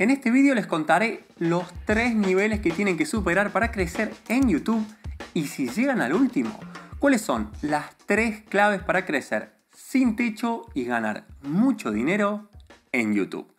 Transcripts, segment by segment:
En este vídeo les contaré los tres niveles que tienen que superar para crecer en YouTube y si llegan al último, cuáles son las tres claves para crecer sin techo y ganar mucho dinero en YouTube.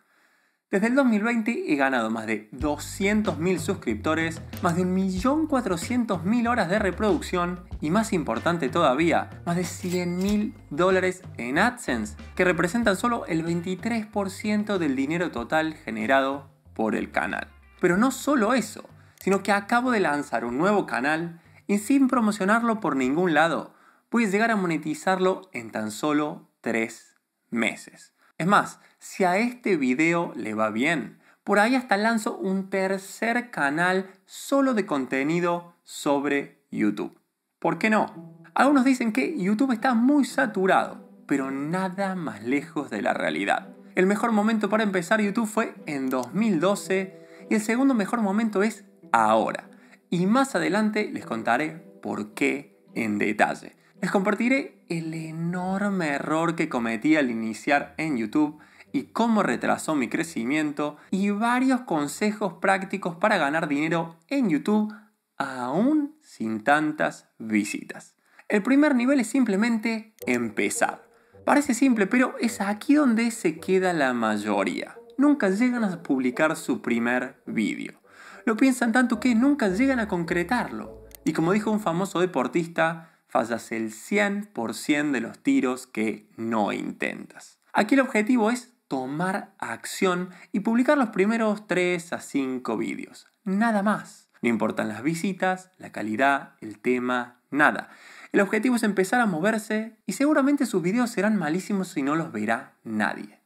Desde el 2020 he ganado más de 200.000 suscriptores, más de 1.400.000 horas de reproducción y más importante todavía, más de 100.000 dólares en AdSense, que representan solo el 23% del dinero total generado por el canal. Pero no solo eso, sino que acabo de lanzar un nuevo canal y sin promocionarlo por ningún lado, puedes llegar a monetizarlo en tan solo 3 meses. Es más, si a este video le va bien, por ahí hasta lanzo un tercer canal solo de contenido sobre YouTube. ¿Por qué no? Algunos dicen que YouTube está muy saturado, pero nada más lejos de la realidad. El mejor momento para empezar YouTube fue en 2012 y el segundo mejor momento es ahora. Y más adelante les contaré por qué en detalle. Les compartiré el enorme error que cometí al iniciar en YouTube y cómo retrasó mi crecimiento y varios consejos prácticos para ganar dinero en YouTube aún sin tantas visitas. El primer nivel es simplemente empezar. Parece simple, pero es aquí donde se queda la mayoría. Nunca llegan a publicar su primer vídeo. Lo piensan tanto que nunca llegan a concretarlo. Y como dijo un famoso deportista, fallas el 100% de los tiros que no intentas. Aquí el objetivo es tomar acción y publicar los primeros 3 a 5 vídeos. Nada más. No importan las visitas, la calidad, el tema, nada. El objetivo es empezar a moverse y seguramente sus vídeos serán malísimos si no los verá nadie.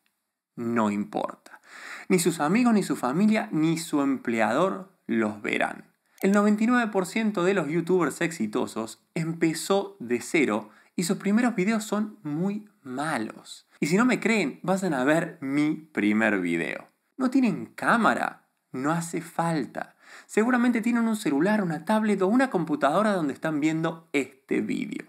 No importa. Ni sus amigos, ni su familia, ni su empleador los verán. El 99% de los youtubers exitosos empezó de cero y sus primeros videos son muy malos. Y si no me creen, vayan a ver mi primer video. No tienen cámara, no hace falta. Seguramente tienen un celular, una tablet o una computadora donde están viendo este vídeo.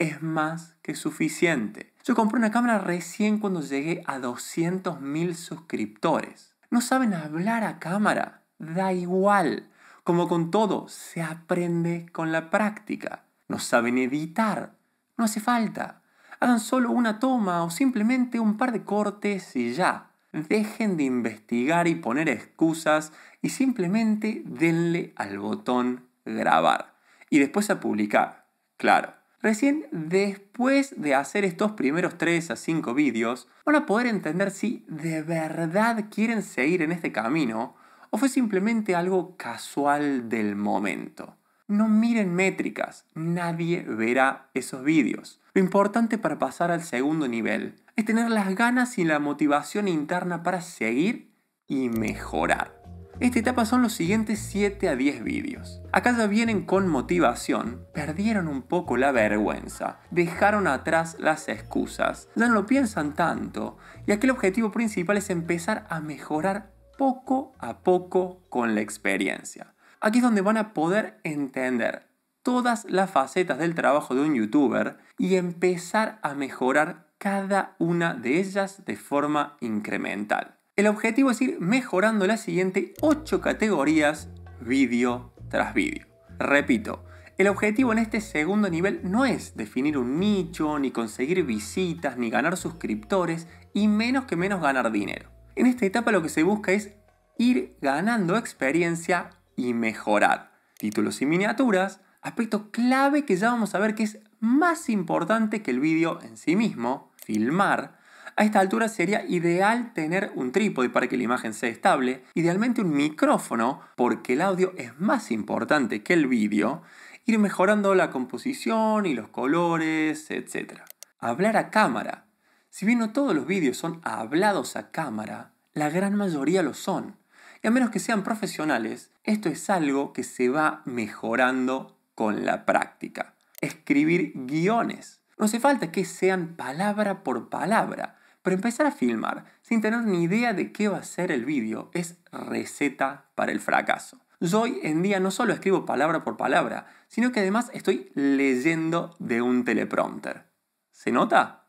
Es más que suficiente. Yo compré una cámara recién cuando llegué a 200.000 suscriptores. No saben hablar a cámara, da igual. Como con todo, se aprende con la práctica. No saben editar, no hace falta. Hagan solo una toma o simplemente un par de cortes y ya. Dejen de investigar y poner excusas y simplemente denle al botón grabar y después a publicar. Claro. Recién después de hacer estos primeros 3 a 5 vídeos, van a poder entender si de verdad quieren seguir en este camino o fue simplemente algo casual del momento. No miren métricas, nadie verá esos vídeos. Lo importante para pasar al segundo nivel es tener las ganas y la motivación interna para seguir y mejorar. Esta etapa son los siguientes 7 a 10 vídeos. Acá ya vienen con motivación, perdieron un poco la vergüenza, dejaron atrás las excusas, ya no lo piensan tanto y aquel el objetivo principal es empezar a mejorar poco a poco con la experiencia. Aquí es donde van a poder entender todas las facetas del trabajo de un youtuber y empezar a mejorar cada una de ellas de forma incremental. El objetivo es ir mejorando las siguientes 8 categorías vídeo tras vídeo. Repito, el objetivo en este segundo nivel no es definir un nicho, ni conseguir visitas, ni ganar suscriptores, y menos que menos ganar dinero. En esta etapa lo que se busca es ir ganando experiencia y mejorar. Títulos y miniaturas, aspecto clave que ya vamos a ver que es más importante que el vídeo en sí mismo, filmar. A esta altura sería ideal tener un trípode para que la imagen sea estable, idealmente un micrófono, porque el audio es más importante que el vídeo, ir mejorando la composición y los colores, etc. Hablar a cámara. Si bien no todos los vídeos son hablados a cámara, la gran mayoría lo son. Y a menos que sean profesionales, esto es algo que se va mejorando con la práctica. Escribir guiones. No hace falta que sean palabra por palabra, pero empezar a filmar sin tener ni idea de qué va a ser el vídeo es receta para el fracaso. Yo hoy en día no solo escribo palabra por palabra, sino que además estoy leyendo de un teleprompter. ¿Se nota?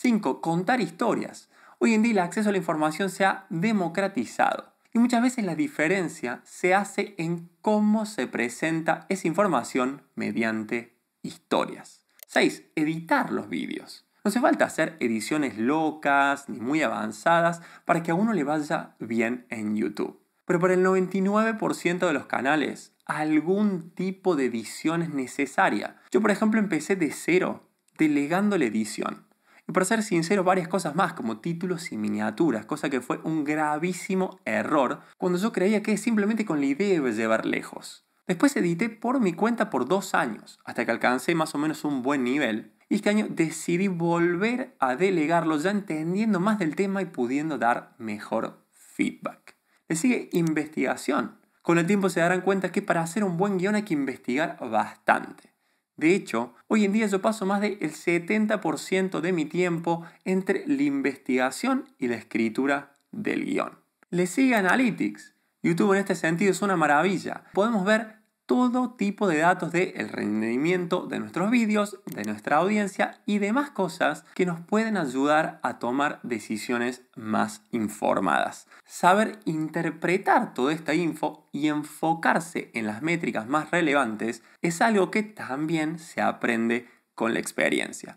5. Contar historias. Hoy en día el acceso a la información se ha democratizado y muchas veces la diferencia se hace en cómo se presenta esa información mediante historias. 6. Editar los vídeos. No hace falta hacer ediciones locas ni muy avanzadas para que a uno le vaya bien en YouTube. Pero para el 99% de los canales, algún tipo de edición es necesaria. Yo, por ejemplo, empecé de cero, delegando la edición y para ser sincero varias cosas más como títulos y miniaturas, cosa que fue un gravísimo error cuando yo creía que simplemente con la idea iba a llevar lejos. Después edité por mi cuenta por dos años, hasta que alcancé más o menos un buen nivel, y este año decidí volver a delegarlo ya entendiendo más del tema y pudiendo dar mejor feedback. Le sigue investigación. Con el tiempo se darán cuenta que para hacer un buen guión hay que investigar bastante. De hecho, hoy en día yo paso más del 70% de mi tiempo entre la investigación y la escritura del guión. Le sigue Analytics. YouTube en este sentido es una maravilla. Podemos ver todo tipo de datos del el rendimiento de nuestros vídeos, de nuestra audiencia y demás cosas que nos pueden ayudar a tomar decisiones más informadas. Saber interpretar toda esta info y enfocarse en las métricas más relevantes es algo que también se aprende con la experiencia.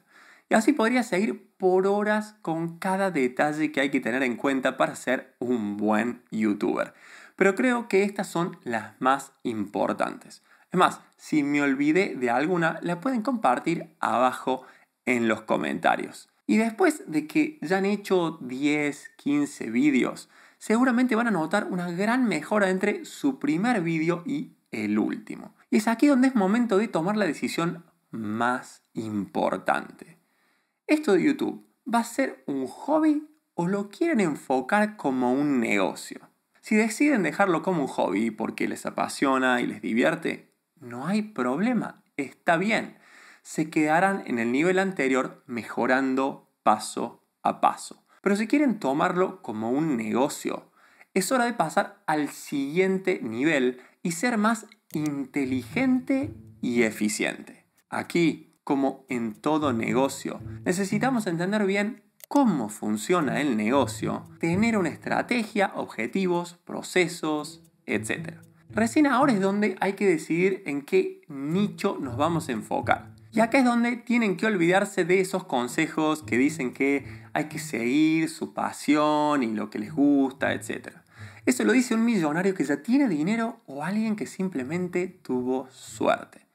Y así podría seguir por horas con cada detalle que hay que tener en cuenta para ser un buen youtuber pero creo que estas son las más importantes. Es más, si me olvidé de alguna, la pueden compartir abajo en los comentarios. Y después de que ya han hecho 10, 15 vídeos, seguramente van a notar una gran mejora entre su primer vídeo y el último. Y es aquí donde es momento de tomar la decisión más importante. Esto de YouTube, ¿va a ser un hobby o lo quieren enfocar como un negocio? Si deciden dejarlo como un hobby porque les apasiona y les divierte, no hay problema, está bien. Se quedarán en el nivel anterior mejorando paso a paso. Pero si quieren tomarlo como un negocio, es hora de pasar al siguiente nivel y ser más inteligente y eficiente. Aquí, como en todo negocio, necesitamos entender bien cómo funciona el negocio, tener una estrategia, objetivos, procesos, etc. Recién ahora es donde hay que decidir en qué nicho nos vamos a enfocar. Y acá es donde tienen que olvidarse de esos consejos que dicen que hay que seguir su pasión y lo que les gusta, etc. Eso lo dice un millonario que ya tiene dinero o alguien que simplemente tuvo suerte.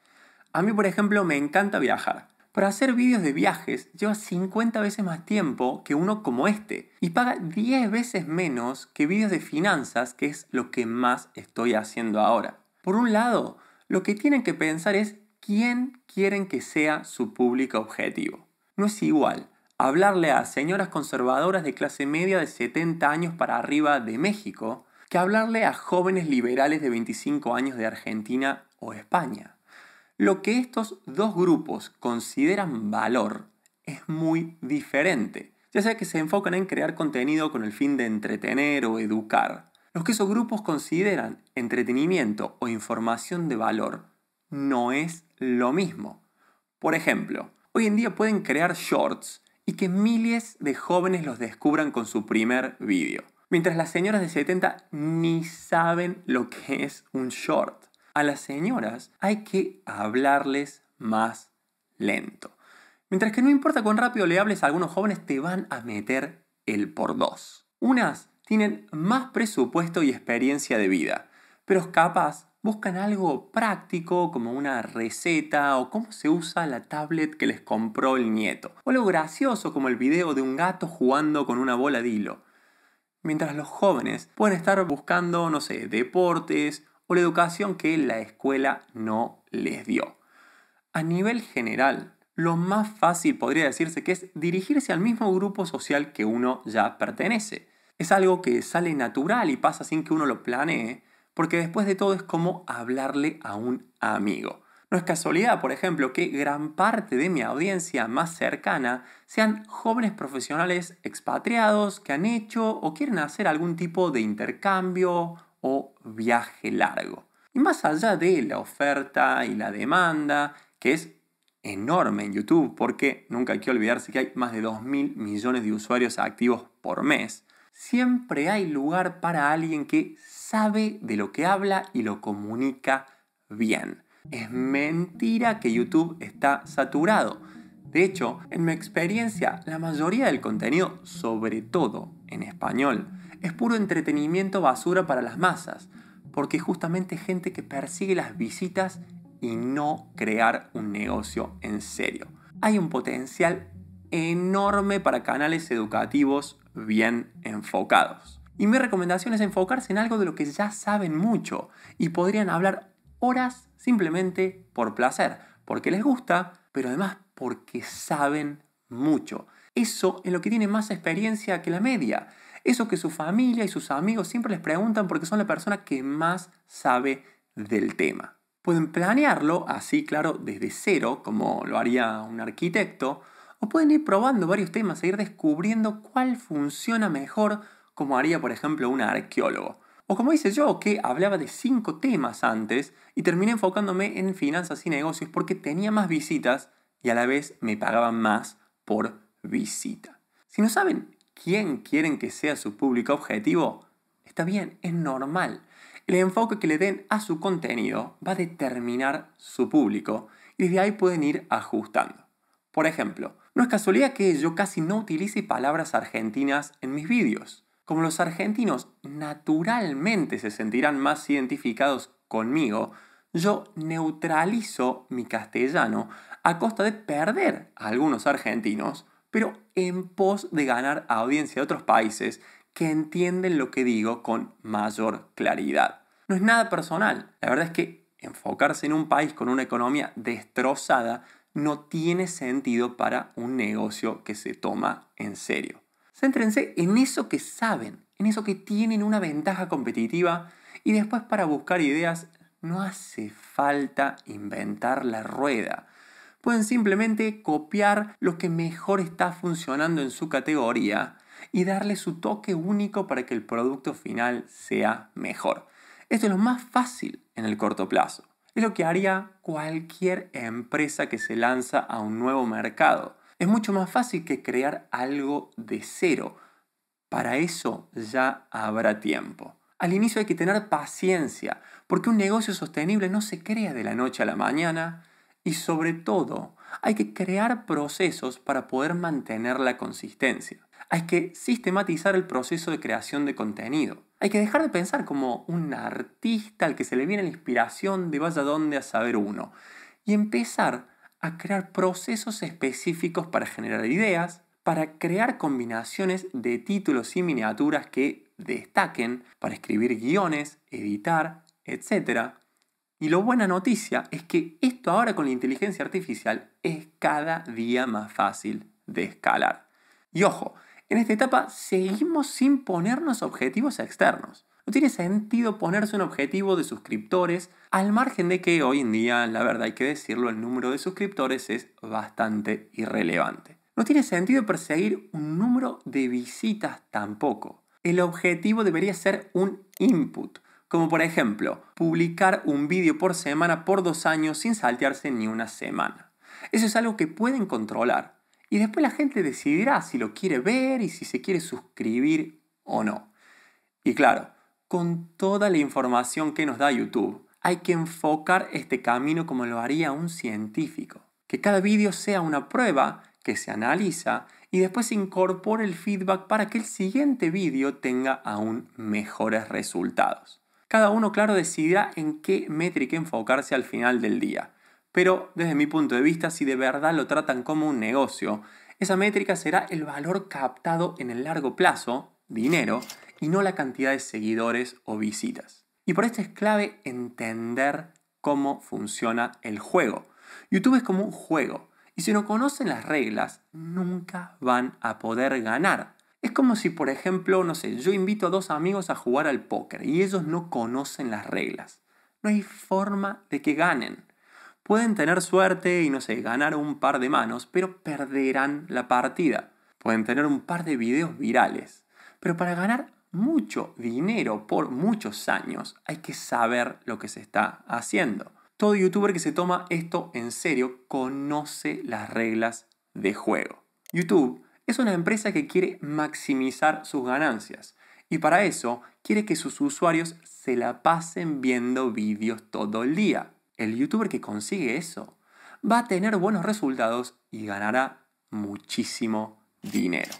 A mí, por ejemplo, me encanta viajar. Para hacer vídeos de viajes lleva 50 veces más tiempo que uno como este y paga 10 veces menos que vídeos de finanzas, que es lo que más estoy haciendo ahora. Por un lado, lo que tienen que pensar es quién quieren que sea su público objetivo. No es igual hablarle a señoras conservadoras de clase media de 70 años para arriba de México que hablarle a jóvenes liberales de 25 años de Argentina o España. Lo que estos dos grupos consideran valor es muy diferente, ya sea que se enfocan en crear contenido con el fin de entretener o educar. Los que esos grupos consideran entretenimiento o información de valor no es lo mismo. Por ejemplo, hoy en día pueden crear shorts y que miles de jóvenes los descubran con su primer vídeo, mientras las señoras de 70 ni saben lo que es un short a las señoras hay que hablarles más lento. Mientras que no importa cuán rápido le hables a algunos jóvenes, te van a meter el por dos. Unas tienen más presupuesto y experiencia de vida, pero capaz buscan algo práctico como una receta o cómo se usa la tablet que les compró el nieto, o algo gracioso como el video de un gato jugando con una bola de hilo. Mientras los jóvenes pueden estar buscando, no sé, deportes o la educación que la escuela no les dio. A nivel general, lo más fácil podría decirse que es dirigirse al mismo grupo social que uno ya pertenece. Es algo que sale natural y pasa sin que uno lo planee, porque después de todo es como hablarle a un amigo. No es casualidad, por ejemplo, que gran parte de mi audiencia más cercana sean jóvenes profesionales expatriados que han hecho o quieren hacer algún tipo de intercambio o viaje largo. Y más allá de la oferta y la demanda, que es enorme en YouTube, porque nunca hay que olvidarse que hay más de 2.000 millones de usuarios activos por mes, siempre hay lugar para alguien que sabe de lo que habla y lo comunica bien. Es mentira que YouTube está saturado. De hecho, en mi experiencia, la mayoría del contenido, sobre todo en español, es puro entretenimiento basura para las masas, porque es justamente gente que persigue las visitas y no crear un negocio en serio. Hay un potencial enorme para canales educativos bien enfocados. Y mi recomendación es enfocarse en algo de lo que ya saben mucho y podrían hablar horas simplemente por placer, porque les gusta, pero además porque saben mucho. Eso es lo que tiene más experiencia que la media. Eso que su familia y sus amigos siempre les preguntan porque son la persona que más sabe del tema. Pueden planearlo así, claro, desde cero, como lo haría un arquitecto, o pueden ir probando varios temas e ir descubriendo cuál funciona mejor, como haría, por ejemplo, un arqueólogo. O como hice yo, que hablaba de cinco temas antes y terminé enfocándome en finanzas y negocios porque tenía más visitas y a la vez me pagaban más por visita. Si no saben quién quieren que sea su público objetivo, está bien, es normal. El enfoque que le den a su contenido va a determinar su público y desde ahí pueden ir ajustando. Por ejemplo, no es casualidad que yo casi no utilice palabras argentinas en mis vídeos. Como los argentinos naturalmente se sentirán más identificados conmigo, yo neutralizo mi castellano a costa de perder a algunos argentinos pero en pos de ganar audiencia de otros países que entienden lo que digo con mayor claridad. No es nada personal, la verdad es que enfocarse en un país con una economía destrozada no tiene sentido para un negocio que se toma en serio. Céntrense en eso que saben, en eso que tienen una ventaja competitiva y después para buscar ideas no hace falta inventar la rueda pueden simplemente copiar lo que mejor está funcionando en su categoría y darle su toque único para que el producto final sea mejor. Esto es lo más fácil en el corto plazo. Es lo que haría cualquier empresa que se lanza a un nuevo mercado. Es mucho más fácil que crear algo de cero. Para eso ya habrá tiempo. Al inicio hay que tener paciencia, porque un negocio sostenible no se crea de la noche a la mañana, y sobre todo, hay que crear procesos para poder mantener la consistencia. Hay que sistematizar el proceso de creación de contenido. Hay que dejar de pensar como un artista al que se le viene la inspiración de vaya donde a saber uno. Y empezar a crear procesos específicos para generar ideas, para crear combinaciones de títulos y miniaturas que destaquen, para escribir guiones, editar, etc. Y lo buena noticia es que esto ahora con la inteligencia artificial es cada día más fácil de escalar. Y ojo, en esta etapa seguimos sin ponernos objetivos externos. No tiene sentido ponerse un objetivo de suscriptores, al margen de que hoy en día, la verdad hay que decirlo, el número de suscriptores es bastante irrelevante. No tiene sentido perseguir un número de visitas tampoco. El objetivo debería ser un input, como por ejemplo publicar un vídeo por semana por dos años sin saltearse ni una semana. Eso es algo que pueden controlar y después la gente decidirá si lo quiere ver y si se quiere suscribir o no. Y claro, con toda la información que nos da YouTube, hay que enfocar este camino como lo haría un científico. Que cada vídeo sea una prueba que se analiza y después se incorpore el feedback para que el siguiente vídeo tenga aún mejores resultados. Cada uno, claro, decidirá en qué métrica enfocarse al final del día. Pero desde mi punto de vista, si de verdad lo tratan como un negocio, esa métrica será el valor captado en el largo plazo, dinero, y no la cantidad de seguidores o visitas. Y por esto es clave entender cómo funciona el juego. YouTube es como un juego, y si no conocen las reglas, nunca van a poder ganar. Es como si, por ejemplo, no sé, yo invito a dos amigos a jugar al póker y ellos no conocen las reglas. No hay forma de que ganen. Pueden tener suerte y, no sé, ganar un par de manos, pero perderán la partida. Pueden tener un par de videos virales. Pero para ganar mucho dinero por muchos años hay que saber lo que se está haciendo. Todo youtuber que se toma esto en serio conoce las reglas de juego. YouTube es una empresa que quiere maximizar sus ganancias y para eso quiere que sus usuarios se la pasen viendo vídeos todo el día. El youtuber que consigue eso va a tener buenos resultados y ganará muchísimo dinero.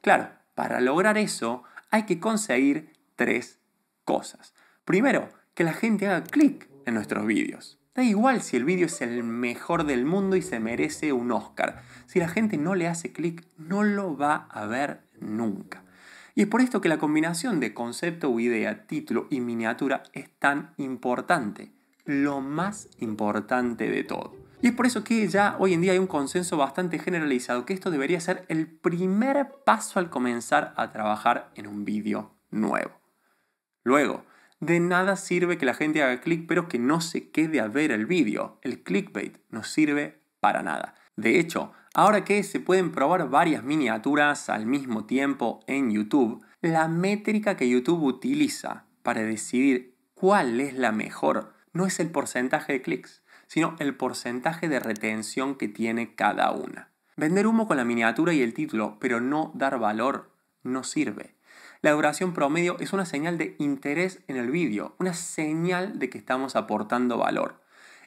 Claro, para lograr eso hay que conseguir tres cosas. Primero, que la gente haga clic en nuestros vídeos. Da igual si el vídeo es el mejor del mundo y se merece un Oscar. Si la gente no le hace clic, no lo va a ver nunca. Y es por esto que la combinación de concepto o idea, título y miniatura es tan importante. Lo más importante de todo. Y es por eso que ya hoy en día hay un consenso bastante generalizado que esto debería ser el primer paso al comenzar a trabajar en un vídeo nuevo. Luego, de nada sirve que la gente haga clic pero que no se quede a ver el vídeo. El clickbait no sirve para nada. De hecho, ahora que se pueden probar varias miniaturas al mismo tiempo en YouTube, la métrica que YouTube utiliza para decidir cuál es la mejor no es el porcentaje de clics, sino el porcentaje de retención que tiene cada una. Vender humo con la miniatura y el título, pero no dar valor, no sirve. La duración promedio es una señal de interés en el vídeo, una señal de que estamos aportando valor.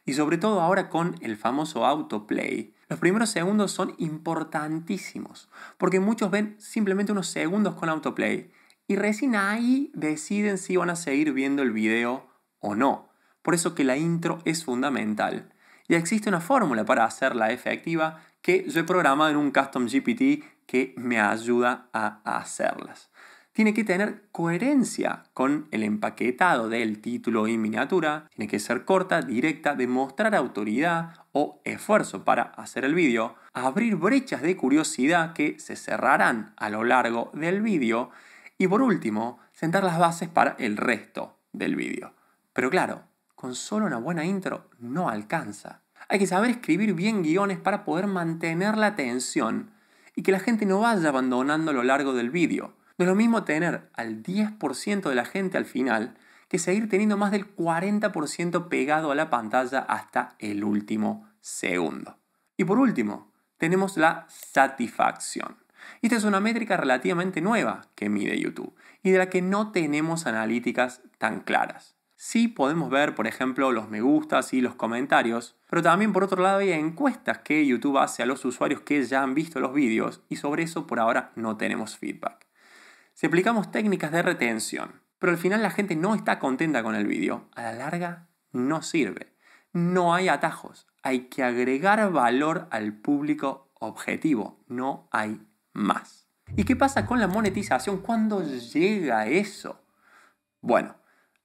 Y sobre todo ahora con el famoso autoplay, los primeros segundos son importantísimos, porque muchos ven simplemente unos segundos con autoplay y recién ahí deciden si van a seguir viendo el video o no. Por eso que la intro es fundamental. Y existe una fórmula para hacerla efectiva que yo he programado en un Custom GPT que me ayuda a hacerlas tiene que tener coherencia con el empaquetado del título y miniatura, tiene que ser corta, directa, demostrar autoridad o esfuerzo para hacer el vídeo, abrir brechas de curiosidad que se cerrarán a lo largo del vídeo y por último, sentar las bases para el resto del vídeo. Pero claro, con solo una buena intro no alcanza. Hay que saber escribir bien guiones para poder mantener la atención y que la gente no vaya abandonando a lo largo del vídeo lo mismo tener al 10% de la gente al final que seguir teniendo más del 40% pegado a la pantalla hasta el último segundo. Y por último, tenemos la satisfacción. Esta es una métrica relativamente nueva que mide YouTube y de la que no tenemos analíticas tan claras. Sí podemos ver, por ejemplo, los me gustas y los comentarios, pero también por otro lado hay encuestas que YouTube hace a los usuarios que ya han visto los vídeos y sobre eso por ahora no tenemos feedback. Si aplicamos técnicas de retención, pero al final la gente no está contenta con el vídeo, a la larga no sirve. No hay atajos, hay que agregar valor al público objetivo, no hay más. ¿Y qué pasa con la monetización? ¿Cuándo llega eso? Bueno,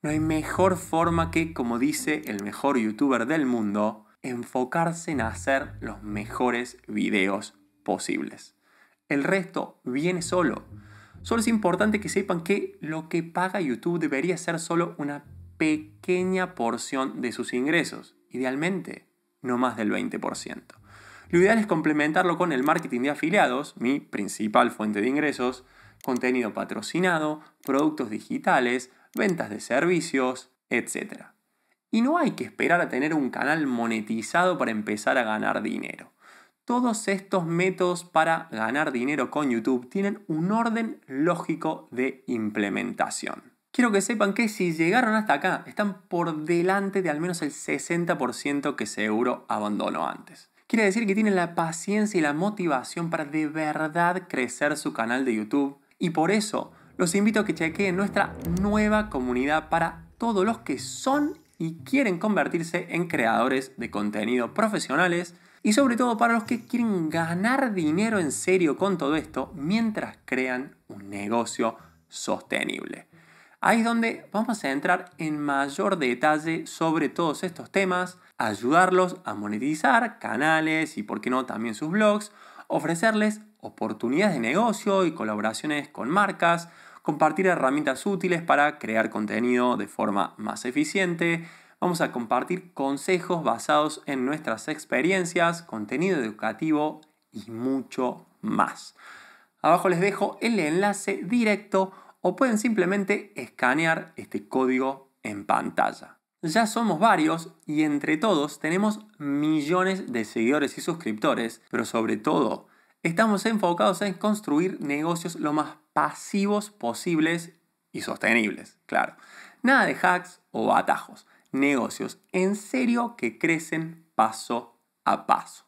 no hay mejor forma que, como dice el mejor youtuber del mundo, enfocarse en hacer los mejores videos posibles. El resto viene solo. Solo es importante que sepan que lo que paga YouTube debería ser solo una pequeña porción de sus ingresos, idealmente no más del 20%. Lo ideal es complementarlo con el marketing de afiliados, mi principal fuente de ingresos, contenido patrocinado, productos digitales, ventas de servicios, etc. Y no hay que esperar a tener un canal monetizado para empezar a ganar dinero. Todos estos métodos para ganar dinero con YouTube tienen un orden lógico de implementación. Quiero que sepan que si llegaron hasta acá, están por delante de al menos el 60% que seguro abandonó antes. Quiere decir que tienen la paciencia y la motivación para de verdad crecer su canal de YouTube. Y por eso los invito a que chequeen nuestra nueva comunidad para todos los que son y quieren convertirse en creadores de contenido profesionales y sobre todo para los que quieren ganar dinero en serio con todo esto mientras crean un negocio sostenible. Ahí es donde vamos a entrar en mayor detalle sobre todos estos temas, ayudarlos a monetizar canales y, por qué no, también sus blogs, ofrecerles oportunidades de negocio y colaboraciones con marcas, compartir herramientas útiles para crear contenido de forma más eficiente, Vamos a compartir consejos basados en nuestras experiencias, contenido educativo y mucho más. Abajo les dejo el enlace directo o pueden simplemente escanear este código en pantalla. Ya somos varios y entre todos tenemos millones de seguidores y suscriptores, pero sobre todo estamos enfocados en construir negocios lo más pasivos posibles y sostenibles, claro. Nada de hacks o atajos negocios en serio que crecen paso a paso.